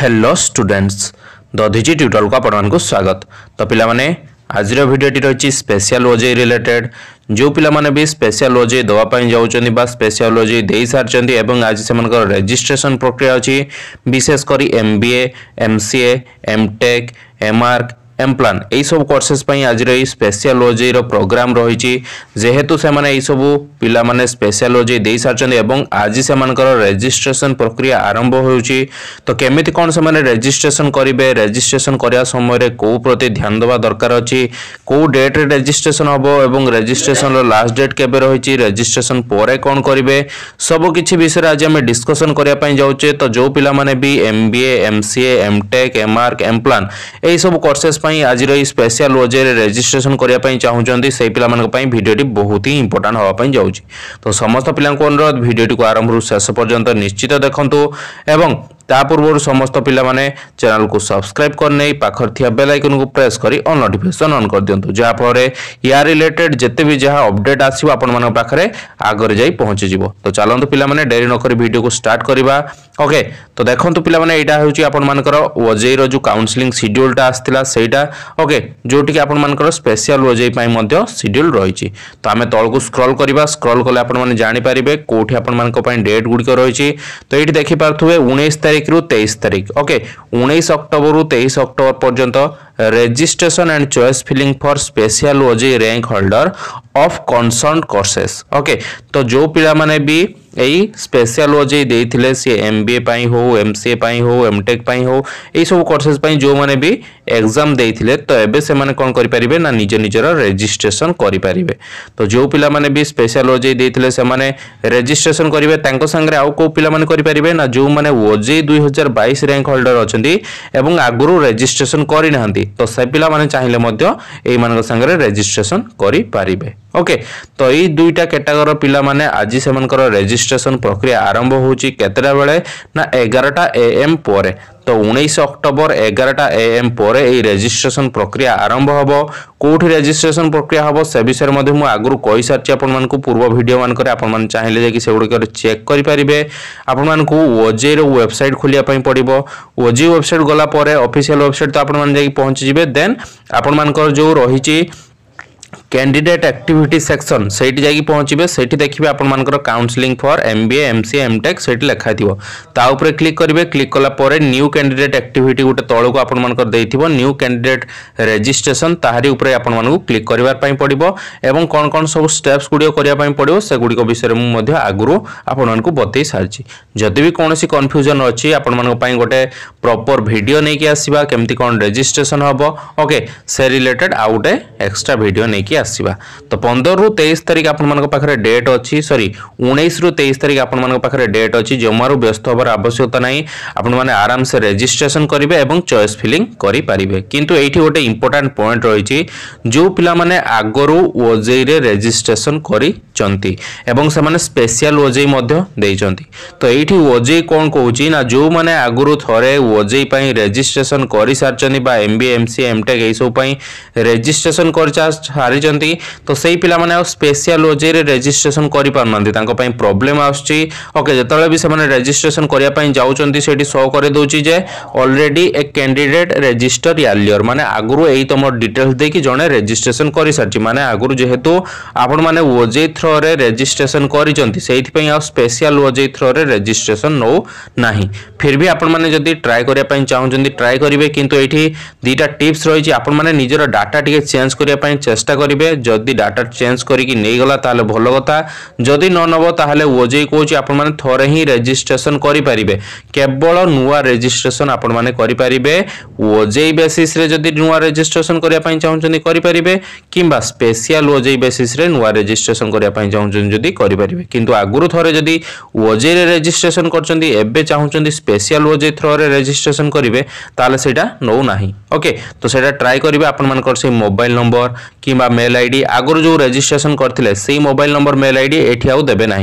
hello students ଦ ଧିଜି ଟ୍ୟୁଟୋରକୁ ଆପଣମାନଙ୍କୁ ସ୍ୱାଗତ ତ ପିଲାମାନେ ଆଜିର ଭିଡ଼ିଓଟି ରହିଛି ସ୍ପେଶିଆଲ ଓଜେଇ ରିଲେଟେଡ୍ ଯେଉଁ ପିଲାମାନେ ବି ସ୍ପେଶିଆଲ ଓଜେଇ ଦେବା ପାଇଁ ଯାଉଛନ୍ତି ବା ସ୍ପେଶିଆଲ ଓଜେଇ ଦେଇସାରିଛନ୍ତି ଏବଂ ଆଜି ସେମାନଙ୍କର ରେଜିଷ୍ଟ୍ରେସନ ପ୍ରକ୍ରିୟା ଅଛି ବିଶେଷ କରି M B A M C A M tech M arch M plan এইসব কোর্সেস পাই আজর এই স্পেশালোজির প্রোগ্রাম রয়েছে যেহেতু সেমানে এইসব পিলামানে স্পেশালোজি দেই সারিছেন এবং আজি সেমানকর রেজিস্ট্রেশন প্রক্রিয়া আরম্ভ হয়েছে তো কেমিতি কোন সেমানে রেজিস্ট্রেশন করিবে রেজিস্ট্রেশন করিয়া সময়রে কেউ প্রতি ধ্যান দেওয়া দরকার অছি কেউ ডেটরে রেজিস্ট্রেশন হব এবং রেজিস্ট্রেশনর লাস্ট ডেট কেবে রয়েছে রেজিস্ট্রেশন পরে কোণ করিবে সবু কিছু বিষয়ে আজ আমি ডিসকসন করিয়া পাই যাউছে তো যে পিলামানে বি MBA MCA M tech M arch M plan এই সব কোর্সেস পাই ପାଇଁ ଆଜିର ଏହି ସ୍ପେଶାଲ ଓଜେରେ ରେଜିଷ୍ଟ୍ରେସନ କରିବା ପାଇଁ ଚାହୁଁଛନ୍ତି ସେହି ପିଲାମାନଙ୍କ ପାଇଁ ଭିଡ଼ିଓଟି ବହୁତ ହିଁ ଇମ୍ପୋର୍ଟାଣ୍ଟ ହେବା ପାଇଁ ଯାଉଛି ତ ସମସ୍ତ ପିଲାଙ୍କୁ ଅନୁରୋଧ ଭିଡ଼ିଓଟିକୁ ଆରମ୍ଭରୁ ଶେଷ ପର୍ଯ୍ୟନ୍ତ ନିଶ୍ଚିତ ଦେଖନ୍ତୁ ଏବଂ ତା ପୂର୍ବରୁ ସମସ୍ତ ପିଲାମାନେ ଚ୍ୟାନେଲକୁ ସବସ୍କ୍ରାଇବ୍ କରିନେଇ ପାଖରେ ଥିବା ବେଲ୍ ଆଇକନ୍କୁ ପ୍ରେସ୍ କରି ଅଲ୍ ନୋଟିଫିକେସନ୍ ଅନ୍ କରିଦିଅନ୍ତୁ ଯାହାଫଳରେ ୟା ରିଲେଟେଡ୍ ଯେତେ ବି ଯାହା ଅପଡେଟ୍ ଆସିବ ଆପଣମାନଙ୍କ ପାଖରେ ଆଗରେ ଯାଇ ପହଞ୍ଚିଯିବ ତ ଚାଲନ୍ତୁ ପିଲାମାନେ ଡେରି ନକରି ଭିଡ଼ିଓକୁ ଷ୍ଟାର୍ଟ କରିବା ଓକେ ତ ଦେଖନ୍ତୁ ପିଲାମାନେ ଏଇଟା ହେଉଛି ଆପଣମାନଙ୍କର ଓଜେଇର ଯେଉଁ କାଉନସିଲିଂ ସିଡ୍ୟୁଲ୍ଟା ଆସିଥିଲା ସେଇଟା ଓକେ ଯେଉଁଠିକି ଆପଣମାନଙ୍କର ସ୍ପେଶିଆଲ ଓଜେଇ ପାଇଁ ମଧ୍ୟ ସିଡ୍ୟୁଲ୍ ରହିଛି ତ ଆମେ ତଳକୁ ସ୍କ୍ରଲ୍ କରିବା ସ୍କ୍ରଲ୍ କଲେ ଆପଣମାନେ ଜାଣିପାରିବେ କେଉଁଠି ଆପଣମାନଙ୍କ ପାଇଁ ଡେଟ୍ ଗୁଡ଼ିକ ରହିଛି ତ ଏଇଠି ଦେଖିପାରୁଥିବେ ଉଣେଇଶ ତାରିଖ ତାରିଖରୁ ତେଇଶ ତାରିଖ ଓକେ ଉଣେଇଶ ଅକ୍ଟୋବରରୁ ତେଇଶ ଅକ୍ଟୋବର ପର୍ଯ୍ୟନ୍ତ registration and choice filling for special OJEE rank holder of concerned courses okay ତ ଯେଉଁ ପିଲାମାନେ ବି ଏଇ ସ୍ପେଶାଲଜି ଦେଇଥିଲେ ସିଏ ଏମ୍ ବି ଏ ପାଇଁ ହେଉ ଏମ୍ ସି ଏ ପାଇଁ ହେଉ ଏମ୍ ଟେକ୍ ପାଇଁ ହେଉ ଏଇସବୁ କୋର୍ସେସ୍ ପାଇଁ ଯେଉଁମାନେ ବି ଏକ୍ଜାମ୍ ଦେଇଥିଲେ ତ ଏବେ ସେମାନେ କ'ଣ କରିପାରିବେ ନା ନିଜ ନିଜର ରେଜିଷ୍ଟ୍ରେସନ୍ କରିପାରିବେ ତ ଯେଉଁ ପିଲାମାନେ ବି ସ୍ପେଶାଲଜି ଦେଇଥିଲେ ସେମାନେ ରେଜିଷ୍ଟ୍ରେସନ୍ କରିବେ ତାଙ୍କ ସାଙ୍ଗରେ ଆଉ କେଉଁ ପିଲାମାନେ କରିପାରିବେ ନା ଯେଉଁମାନେ ଓଜେଇ ଦୁଇ ହଜାର ବାଇଶ ର୍ୟାଙ୍କ ହୋଲ୍ଡର ଅଛନ୍ତି ଏବଂ ଆଗରୁ ରେଜିଷ୍ଟ୍ରେସନ୍ କରିନାହାନ୍ତି ତ ସେ ପିଲାମାନେ ଚାହିଁଲେ ମଧ୍ୟ ଏଇମାନଙ୍କ ସାଙ୍ଗରେ ରେଜିଷ୍ଟ୍ରେସନ୍ କରିପାରିବେ ওকে তো এই দুইটা ক্যাটাগোর পিলামানে আজি সেমানকর রেজিষ্ট্রেসন প্রক্রিয়া আরম্ভ হচ্ছে কেতটা বেড়ে না এগারোটা এ এম পরে তো উনিশ অক্টোবর এগারোটা এ এম পরে এই রেজিষ্ট্রেসন প্রক্রিয়া আরম্ভ হব কোটি রেজিষ্ট্রেসন প্রক্রিয়া হব সে বিষয়ে মধ্যে মু আগরু কই সারছি আপন মানুষ পূর্ব ভিডিও মানকরে আপন মানে চাইলে যাকি সেগুড়িকরে চেক করি পারিবে আপন মানুষ ওজে র ওয়েবসাইট খোলিয়া পাই পড়িব ওজি ওয়েবসাইট গলা পরে অফিসিয়াল ওয়েবসাইট তো আপন মানে পৌঁছি যাবে দেন আপন যে রহিছি ক্যান্ডিডেট ଆକ୍ଟିଭିଟି ସେକ୍ସନ୍ ସେଇଠି ଯାଇକି ପହଞ୍ଚିବେ ସେଇଠି ଦେଖିବେ ଆପଣମାନଙ୍କର counselling for M B A M C M tech ସେଇଠି ଲେଖାଥିବ ତା ଉପରେ କ୍ଲିକ୍ କରିବେ କ୍ଲିକ୍ କଲା ପରେ ନ୍ୟୁ କ୍ୟାଣ୍ଡିଡେଟ୍ ଆକ୍ଟିଭିଟି ଗୋଟେ ତଳକୁ ଆପଣମାନଙ୍କର ଦେଇଥିବ ନ୍ୟୁ କ୍ୟାଣ୍ଡିଡେଟ୍ ରେଜିଷ୍ଟ୍ରେସନ୍ ତାହାରି ଉପରେ ଆପଣମାନଙ୍କୁ କ୍ଲିକ୍ କରିବା ପାଇଁ ପଡ଼ିବ ଏବଂ କ'ଣ କ'ଣ ସବୁ ଷ୍ଟେପ୍ସ ଗୁଡ଼ିକ କରିବା ପାଇଁ ପଡ଼ିବ ସେଗୁଡ଼ିକ ବିଷୟରେ ମୁଁ ମଧ୍ୟ ଆଗରୁ ଆପଣମାନଙ୍କୁ ବତେଇ ସାରିଛି ଯଦି ବି କୌଣସି କନଫ୍ୟୁଜନ୍ ଅଛି ଆପଣମାନଙ୍କ ପାଇଁ ଗୋଟେ ପ୍ରପର୍ ଭିଡ଼ିଓ ନେଇକି ଆସିବା କେମିତି କ'ଣ ରେଜିଷ୍ଟ୍ରେସନ୍ ହେବ ଓକେ ସେ ରିଲେଟେଡ୍ ଆଉ ଗୋଟେ ଏକ୍ସଟ୍ରା ଭିଡ଼ିଓ ନେଇକି আসবা তো পনেরু তেইশ তারিখ আপনার পাখে ডেট অছি সরি উনিশ রু তেইশ তারিখ আপনার পাখে ডেট অছি জমারু ব্যস্ত হবার আবশ্যকতা নাই আপনার আরামসে রেজিষ্ট্রেসন করবে এবং চয়েস ফিলিং করে পারিবে কিন্তু এইটি গোটে ইম্পর্টাট পয়েন্ট রয়েছে যে পিলা মানে আগর ওজেইরে রেজিষ্ট্রেসন করেছেন এবং সে স্পেশাল ওজেই মধ্য দিয়েছেন তো এইটি ওজেই কোণ কৌছি না যে মানে আগর থরে ওজেই পাই রেজিষ্ট্রেসন করে সারিছেন বা এমবি এমসি এমটেক এইসব রেজিষ্ট্রেসন করে সারিছেন ରହିଛନ୍ତି ତ ସେଇ ପିଲାମାନେ ଆଉ ସ୍ପେଶିଆଲ ଓଜେଇରେ ରେଜିଷ୍ଟ୍ରେସନ କରିପାରୁନାହାନ୍ତି ତାଙ୍କ ପାଇଁ ପ୍ରୋବ୍ଲେମ୍ ଆସୁଛି ଓକେ ଯେତେବେଳେ ବି ସେମାନେ ରେଜିଷ୍ଟ୍ରେସନ କରିବା ପାଇଁ ଯାଉଛନ୍ତି ସେଇଠି ଶୋ କରିଦେଉଛି ଯେ ଅଲରେଡ଼ି ଏ କ୍ୟାଣ୍ଡିଡେଟ୍ ରେଜିଷ୍ଟର ୟାଲିୟର ମାନେ ଆଗରୁ ଏଇ ତୁମ ଡିଟେଲ୍ସ ଦେଇକି ଜଣେ ରେଜିଷ୍ଟ୍ରେସନ କରିସାରିଛି ମାନେ ଆଗରୁ ଯେହେତୁ ଆପଣମାନେ ଓଜେଇ ଥ୍ରୋରେ ରେଜିଷ୍ଟ୍ରେସନ କରିଛନ୍ତି ସେଇଥିପାଇଁ ଆଉ ସ୍ପେଶିଆଲ ଓଜେଇ ଥ୍ରୋରେ ରେଜିଷ୍ଟ୍ରେସନ ନେଉ ନାହିଁ ଫିର୍ ବି ଆପଣମାନେ ଯଦି ଟ୍ରାଏ କରିବା ପାଇଁ ଚାହୁଁଛନ୍ତି ଟ୍ରାଏ କରିବେ କିନ୍ତୁ ଏଇଠି ଦୁଇଟା ଟିପ୍ସ ରହିଛି ଆପଣମାନେ ନିଜର ଡାଟା ଟିକେ ଚେଞ୍ଜ କରିବା ପାଇଁ ଚେଷ୍ଟା କରିବେ ନେବେ ଯଦି ଡାଟା ଚେଞ୍ଜ କରିକି ନେଇଗଲା ତାହେଲେ ଭଲ କଥା ଯଦି ନ ନେବ ତାହେଲେ ଓଜେଇ କହୁଛି ଆପଣମାନେ ଥରେ ହିଁ ରେଜିଷ୍ଟ୍ରେସନ୍ କରିପାରିବେ କେବଳ ନୂଆ ରେଜିଷ୍ଟ୍ରେସନ୍ ଆପଣମାନେ କରିପାରିବେ ଓଜେଇ ବେସିସ୍ରେ ଯଦି ନୂଆ ରେଜିଷ୍ଟ୍ରେସନ୍ କରିବା ପାଇଁ ଚାହୁଁଛନ୍ତି କରିପାରିବେ କିମ୍ବା ସ୍ପେସିଆଲ ଓଜେଇ ବେସିସ୍ରେ ନୂଆ ରେଜିଷ୍ଟ୍ରେସନ୍ କରିବା ପାଇଁ ଚାହୁଁଛନ୍ତି ଯଦି କରିପାରିବେ କିନ୍ତୁ ଆଗରୁ ଥରେ ଯଦି ଓଜେଇରେ ରେଜିଷ୍ଟ୍ରେସନ୍ କରିଛନ୍ତି ଏବେ ଚାହୁଁଛନ୍ତି ସ୍ପେସିଆଲ ଓଜେଇ ଥ୍ରୋରେ ରେଜିଷ୍ଟ୍ରେସନ୍ କରିବେ ତାହେଲେ ସେଇଟା ନେଉନାହିଁ ଓକେ ତ ସେଇଟା ଟ୍ରାଏ କରିବେ ଆପଣମାନଙ୍କର ସେଇ ମୋବାଇଲ ନମ୍ବର କିମ୍ବା ମେଲ୍ মেল আইডি আগর যে রেজিষ্ট্রেসন করলে সেই মোবাইল নম্বর মেল আইডি এটি আবে না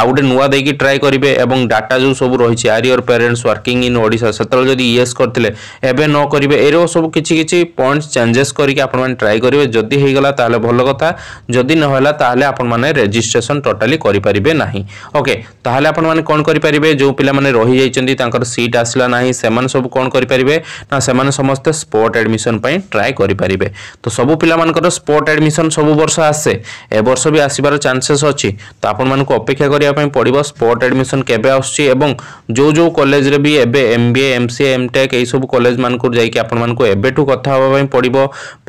আগে নূয়া দিয়ে ট্রাই করবে এবং ডাটা যে সব রয়েছে আর your parents working in Odisha সেতবে যদি ইয়েস করলে এবে ন করবে এর সব কিছু কিছু পয়েন্ট চেঞ্জেস করি আপনার ট্রাই করবে যদি হয়ে গলা তাহলে ভালো কথা যদি নহলা তাহলে আপনার রেজিষ্ট্রেসন টোটালি করে পারিবে না ওকে তাহলে আপনার কোণ করে পারিবে যে পিলা মানে রহি যাই তাঁর সিট আসলা না সে সব কোণ করে পারিবে না সে সমস্ত স্পোর্ট আডমিশন ট্রাই করে পারিবে তো সবু পিলা স্পোর্ট ଆଡ଼ମିସନ୍ ସବୁ ବର୍ଷ ଆସେ ଏ ବର୍ଷ ବି ଆସିବାର ଚାନ୍ସେସ୍ ଅଛି ତ ଆପଣମାନଙ୍କୁ ଅପେକ୍ଷା କରିବା ପାଇଁ ପଡ଼ିବ ସ୍ପଟ୍ ଆଡ଼ମିସନ୍ କେବେ ଆସୁଛି ଏବଂ ଯେଉଁ ଯେଉଁ କଲେଜରେ ବି ଏବେ M B A M C A M tech ଏଇସବୁ କଲେଜମାନଙ୍କୁ ଯାଇକି ଆପଣମାନଙ୍କୁ ଏବେଠୁ କଥା ହେବା ପାଇଁ ପଡ଼ିବ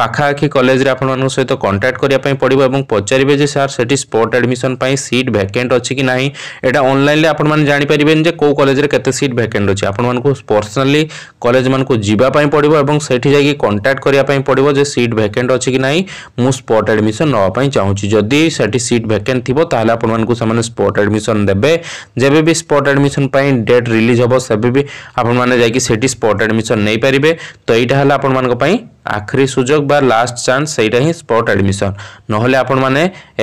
ପାଖାପାଖି କଲେଜରେ ଆପଣମାନଙ୍କ ସହିତ କଣ୍ଟାକ୍ଟ କରିବା ପାଇଁ ପଡ଼ିବ ଏବଂ ପଚାରିବେ ଯେ ସାର୍ ସେଠି ସ୍ପଟ୍ ଆଡ଼ମିସନ୍ ପାଇଁ ସିଟ୍ ଭ୍ୟାକେଣ୍ଟ ଅଛି କି ନାହିଁ ଏଇଟା ଅନଲାଇନ୍ରେ ଆପଣମାନେ ଜାଣିପାରିବେନି ଯେ କେଉଁ କଲେଜରେ କେତେ ସିଟ୍ ଭ୍ୟାକେଣ୍ଟ ଅଛି ଆପଣମାନଙ୍କୁ ପର୍ସନାଲି କଲେଜମାନଙ୍କୁ ଯିବା ପାଇଁ ପଡ଼ିବ ଏବଂ ସେଠି ଯାଇକି କଣ୍ଟାକ୍ଟ କରିବା ପାଇଁ ପଡ଼ିବ ଯେ ସିଟ୍ ଭ୍ୟାକେଣ୍ଟ ଅଛି କି ନାହିଁ ମୁଁ ସ୍ପଟ୍ ଆଡ଼ମିସନ୍ ନେବା ପାଇଁ ଚାହୁଁଛି ଯଦି ସେଠି ସିଟ୍ ଭ୍ୟାକେଣ୍ଟ ଥିବ ତାହେଲେ ଆପଣମାନଙ୍କୁ ସେମାନେ ସ୍ପଟ୍ ଆଡ଼ମିସନ୍ ଦେବେ ଯେବେ ବି ସ୍ପଟ୍ ଆଡ଼ମିସନ୍ ପାଇଁ ଡେଟ୍ ରିଲିଜ୍ ହେବ ସେବେ ବି ଆପଣମାନେ ଯାଇକି ସେଠି ସ୍ପଟ୍ ଆଡ଼ମିସନ୍ ନେଇପାରିବେ ତ ଏଇଟା ହେଲା ଆପଣମାନଙ୍କ ପାଇଁ আখরি সুযোগ বা লাস্ট চান্স সেইটা ହିଁ স্পট আডমিশন নহলে আপনার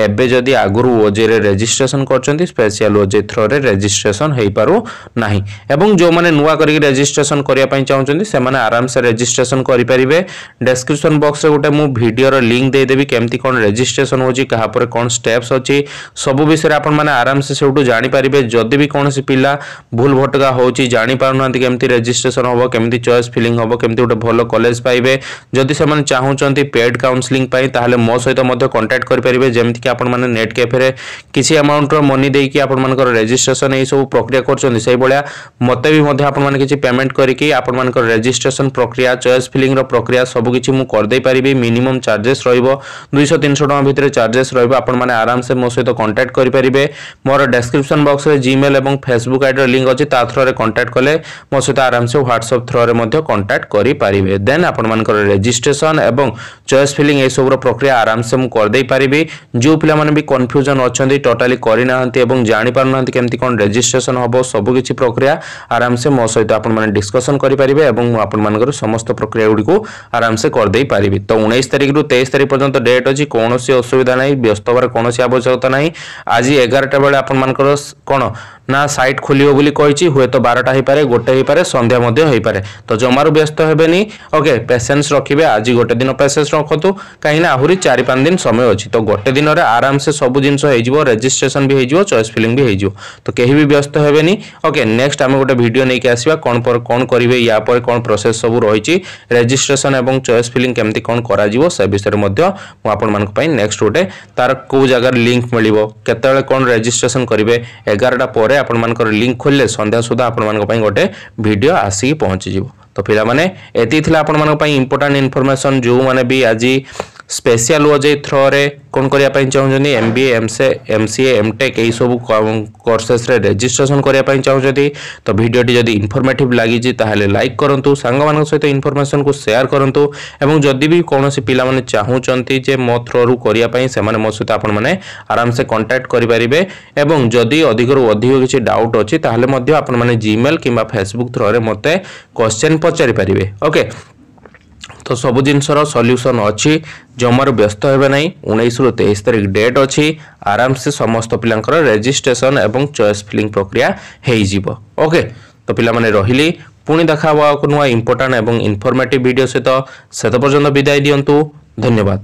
এবে যদি আগর ওজে রেজিষ্ট্রেসন করছেন স্পেশাল ওজে থ্রোরে রেজিষ্ট্রেসন হয়ে পু না এবং যে নূয়া করি রেজিষ্ট্রেসন করা চাহুমান সে আরামসে রেজিষ্ট্রেসন করে পারে ডেসক্রিপশন বক্সরে গোটে মু ভিডিওর লিঙ্ক দিয়েদেবি কেমতি কোণ রেজিষ্ট্রেসন হচ্ছে কাহাপরে কোণ স্টেপস অছি সবু বিষয়ে আপনার আরামসে সেটু জাঁপারে যদি বি কোণী পিলা ভুল ভটকা হচ্ছে জাঁপার না কেমতি রেজিষ্ট্রেসন হব কেমতি চয়েস ফিলিং হব কেমতি গোটে ভালো কলেজ পাইবে ଯଦି ସେମାନେ ଚାହୁଁଛନ୍ତି ପେଡ୍ କାଉନ୍ସେଲିଂ ପାଇଁ ତାହେଲେ ମୋ ସହିତ ମଧ୍ୟ କଣ୍ଟାକ୍ଟ କରିପାରିବେ ଯେମିତିକି ଆପଣମାନେ ନେଟ୍ କ୍ୟାଫେରେ କିଛି ଆମାଉଣ୍ଟର ମନି ଦେଇକି ଆପଣମାନଙ୍କର ରେଜିଷ୍ଟ୍ରେସନ୍ ଏହିସବୁ ପ୍ରକ୍ରିୟା କରୁଛନ୍ତି ସେଇଭଳିଆ ମୋତେ ବି ମଧ୍ୟ ଆପଣମାନେ କିଛି ପେମେଣ୍ଟ କରିକି ଆପଣମାନଙ୍କର ରେଜିଷ୍ଟ୍ରେସନ୍ ପ୍ରକ୍ରିୟା ଚଏସ୍ ଫିଲିଂର ପ୍ରକ୍ରିୟା ସବୁକିଛି ମୁଁ କରିଦେଇପାରିବି ମିନିମମ୍ ଚାର୍ଜେସ୍ ରହିବ ଦୁଇଶହ ତିନିଶହ ଟଙ୍କା ଭିତରେ ଚାର୍ଜେସ୍ ରହିବ ଆପଣମାନେ ଆରାମସେ ମୋ ସହିତ କଣ୍ଟାକ୍ଟ କରିପାରିବେ ମୋର ଡେସ୍କ୍ରିପସନ୍ ବକ୍ସରେ ଜିମେଲ୍ ଏବଂ ଫେସବୁକ୍ ଆଇଡ଼ିର ଲିଙ୍କ୍ ଅଛି ତା ଥ୍ରୋରେ କଣ୍ଟାକ୍ଟ କଲେ ମୋ ସହିତ ଆରାମସେ ହ୍ୱାଟ୍ସଅପ୍ ଥ୍ରୋରେ ମଧ୍ୟ କଣ୍ଟାକ୍ଟ କରିପାରିବେ ଦେନ୍ ଆପଣମାନଙ୍କର ରେଜିଷ୍ଟ୍ରେସନ୍ ଏବଂ ଚଏସ୍ ଫିଲିଂ ଏସବୁର ପ୍ରକ୍ରିୟା ଆରାମସେ ମୁଁ କରିଦେଇପାରିବି ଯେଉଁ ପିଲାମାନେ ବି କନଫ୍ୟୁଜନ୍ ଅଛନ୍ତି ଟୋଟାଲି କରିନାହାନ୍ତି ଏବଂ ଜାଣିପାରୁନାହାନ୍ତି କେମିତି କ'ଣ ରେଜିଷ୍ଟ୍ରେସନ୍ ହେବ ସବୁକିଛି ପ୍ରକ୍ରିୟା ଆରାମସେ ମୋ ସହିତ ଆପଣମାନେ ଡିସ୍କସନ୍ କରିପାରିବେ ଏବଂ ମୁଁ ଆପଣମାନଙ୍କର ସମସ୍ତ ପ୍ରକ୍ରିୟାଗୁଡ଼ିକୁ ଆରାମସେ କରିଦେଇପାରିବି ତ ଉଣେଇଶ ତାରିଖରୁ ତେଇଶ ତାରିଖ ପର୍ଯ୍ୟନ୍ତ ଡେଟ୍ ଅଛି କୌଣସି ଅସୁବିଧା ନାହିଁ ବ୍ୟସ୍ତ ହେବାର କୌଣସି ଆବଶ୍ୟକତା ନାହିଁ ଆଜି ଏଗାରଟା ବେଳେ ଆପଣମାନଙ୍କର କ'ଣ না সাইট খোলিব বলে কইছি হুয়েত বারোটা হইপারে গোটে হইপারে সন্ধ্যা মধ্যে হইপারে তো জমারু ব্যস্ত হবেনি ওকে পেসেন্স রখিবে আজি গোটে দিন পেসেন্স রখতু কিনা আহরি চারি পাঁচ দিন সময় অছি তো গোটে দিনরে আরামসে সবু জিনিস হয়েযিব রেজিষ্ট্রেসন বি হয়েযিব চয়েস ফিলিং বি হয়েযিব তো কেহি বি ব্যস্ত হবেনি ওকে নেক্সট আমি গোটে ভিডিও নেইকি আসবা কোন পর কোন করিবে ইয়া পরে কোন প্রসেস সবু রয়েছে রেজিষ্ট্রেসন এবং চয়েস ফিলিং কেমতি কোন করা যাব সে বিষয়ে মধ্য মু আপনাদের পাই নেক্সট গোটে তার কেউ জায়গার লিঙ্ক মিলিব কেতবে কোন রেজিষ্ট্রেসন করিবে এগারোটা পরে ପରେ ଆପଣମାନଙ୍କର ଲିଙ୍କ୍ ଖୋଲିଲେ ସନ୍ଧ୍ୟା ସୁଦ୍ଧା ଆପଣମାନଙ୍କ ପାଇଁ ଗୋଟେ ଭିଡ଼ିଓ ଆସିକି ପହଞ୍ଚିଯିବ ତ ପିଲାମାନେ ଏତିକି ଥିଲା ଆପଣମାନଙ୍କ ପାଇଁ ଇମ୍ପୋର୍ଟାଣ୍ଟ ଇନଫର୍ମେସନ୍ ଯେଉଁମାନେ ବି ଆଜି ସ୍ପେଶିଆଲ୍ ଓଜେଇ ଥ୍ରୋରେ କ'ଣ କରିବା ପାଇଁ ଚାହୁଁଛନ୍ତି ଏମ୍ ବି ଏ ଏମ୍ ସେ M C A M tech ଏହିସବୁ କୋର୍ସେସ୍ରେ ରେଜିଷ୍ଟ୍ରେସନ୍ କରିବା ପାଇଁ ଚାହୁଁଛନ୍ତି ତ ଭିଡ଼ିଓଟି ଯଦି ଇନଫର୍ମେଟିଭ୍ ଲାଗିଛି ତାହେଲେ ଲାଇକ୍ କରନ୍ତୁ ସାଙ୍ଗମାନଙ୍କ ସହିତ ଇନଫର୍ମେସନ୍କୁ ସେୟାର କରନ୍ତୁ ଏବଂ ଯଦି ବି କୌଣସି ପିଲାମାନେ ଚାହୁଁଛନ୍ତି ଯେ ମୋ ଥ୍ରୋରୁ କରିବା ପାଇଁ ସେମାନେ ମୋ ସହିତ ଆପଣମାନେ ଆରାମସେ କଣ୍ଟାକ୍ଟ କରିପାରିବେ ଏବଂ ଯଦି ଅଧିକରୁ ଅଧିକ କିଛି ଡାଉଟ୍ ଅଛି ତାହେଲେ ମଧ୍ୟ ଆପଣମାନେ ଜିମେଲ୍ କିମ୍ବା ଫେସବୁକ୍ ଥ୍ରୋରେ ମୋତେ କ୍ୱେଶ୍ଚେନ୍ ପଚାରିପାରିବେ ଓକେ তো সবু জিনিসর সল্যুসন অছি জমার ব্যস্ত হবে না উনিশরু তেইশ তারিখ ডেট অছি আরামসে সমস্ত পিলাঙ্কর রেজিষ্ট্রেসন এবং চয়েস ফিলিং প্রক্রিয়া হয়ে যাব ওকে তো পিলামানে রহিলি পুনি দেখা হওয়া নয় ইম্পর্টাণ্ট এবং ইনফর্মেটিভ ভিডিও সহ সেত পর্যন্ত বিদায় দিও ধন্যবাদ